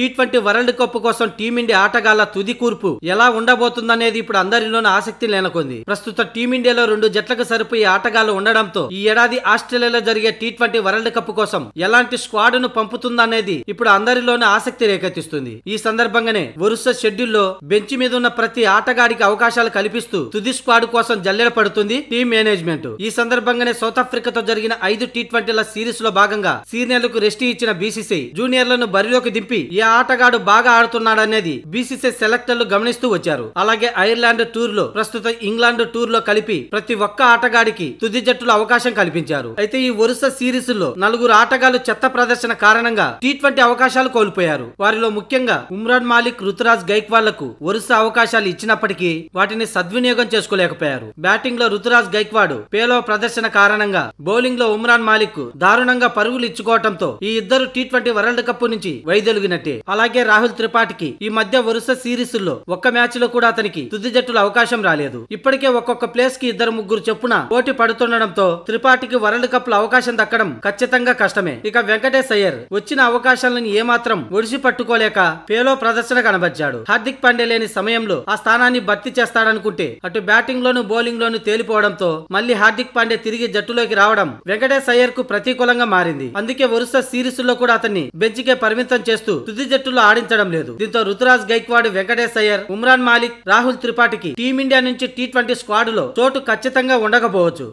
tea twenty World Cup కోసం team India ఆటగాళ్ల తుది కూర్పు ఎలా ఉండబోతుందనేది ఇప్పుడు అందరిలోనూ ఆసక్తి నెలకొంది ప్రస్తుత టీమిండియాలో రెండు జట్లకు సరిపోయే ఆటగాళ్లు ఉండడంతో ఈ ఏడాది ఆస్ట్రేలియాలో జరిగే టీ ట్వంటీ వరల్డ్ కప్ కోసం ఎలాంటి స్క్వాడ్ ను పంపుతుందనేది ఇప్పుడు అందరిలోనూ ఆసక్తి రేకెత్తిస్తుంది ఈ సందర్భంగానే వరుస షెడ్యూల్లో బెంచ్ మీద ఉన్న ప్రతి ఆటగాడికి అవకాశాలు కల్పిస్తూ తుది స్క్వాడ్ కోసం జల్లెడ పడుతుంది టీమ్ మేనేజ్మెంట్ ఈ సందర్భంగానే సౌత్ ఆఫ్రికాతో జరిగిన ఐదు టీ ట్వంటీల సిరీస్ లో భాగంగా సీనియర్లకు రెస్ట్ ఇచ్చిన బీసీసీ జూనియర్లను బరిలోకి దింపి ఈ ఆటగాడు బాగా ఆడుతున్నాడనేది బీసీసీ సెలెక్టర్లు గమనిస్తూ వచ్చారు అలాగే ఐర్లాండ్ టూర్ లో ప్రస్తుతం ఇంగ్లాండ్ టూర్ లో కలిపి ప్రతి ఒక్క ఆటగాడికి తుది జట్టులో అవకాశం కల్పించారు అయితే ఈ వరుస సిరీస్ లో నలుగురు ఆటగాళ్లు చెత్త ప్రదర్శన కారణంగా టీ ట్వంటీ అవకాశాలు కోల్పోయారు వారిలో ముఖ్యంగా ఉమ్రాన్ మాలిక్ రుతురాజ్ గైక్వాళ్లకు వరుస అవకాశాలు ఇచ్చినప్పటికీ వాటిని సద్వినియోగం చేసుకోలేకపోయారు బ్యాటింగ్ లో రుతురాజ్ గైక్వాడ్ పేలో ప్రదర్శన కారణంగా బౌలింగ్ లో ఉమ్రాన్ మాలిక్ దారుణంగా పరుగులు ఇచ్చుకోవటంతో ఈ ఇద్దరు టీ ట్వంటీ వరల్డ్ కప్ నుంచి వైదొలిగినట్టే అలాగే రాహుల్ త్రిపాఠికి ఈ మధ్య వరుస లో ఒక్క మ్యాచ్ లో కూడా అతనికి తుది జట్టుల అవకాశం రాలేదు ఇప్పటికే ఒక్కొక్క ప్లేస్ కి ఇద్దరు ముగ్గురు చెప్పున పోటీ పడుతుండడంతో త్రిపాఠికి వరల్డ్ కప్ లో అవకాశం దక్కడం ఖచ్చితంగా కష్టమే ఇక వెంకటేష్ అయ్యర్ వచ్చిన అవకాశాలను ఏమాత్రం ఒడిసి పట్టుకోలేక పేలో ప్రదర్శన కనబరిచాడు హార్దిక్ పాండే లేని సమయంలో ఆ స్థానాన్ని భర్తీ చేస్తాడనుకుంటే అటు బ్యాటింగ్ లోను బౌలింగ్ లోను తేలిపోవడంతో మళ్లీ హార్దిక్ పాండే తిరిగి జట్టులోకి రావడం వెంకటేష్ అయ్యర్ కు ప్రతికూలంగా మారింది అందుకే వరుస సిరీస్ లో కూడా అతన్ని కే పరిమితం చేస్తూ తుది తుది జట్టులో ఆడించడం లేదు దీంతో రుతురాజ్ గైక్వాడ్ వెంకటేశ్ అయ్యర్ ఉమ్రాన్ మాలిక్ రాహుల్ త్రిపాఠికి టీమిండియా నుంచి టీ ట్వంటీ స్క్వాడ్ లో చోటు ఖచ్చితంగా ఉండకపోవచ్చు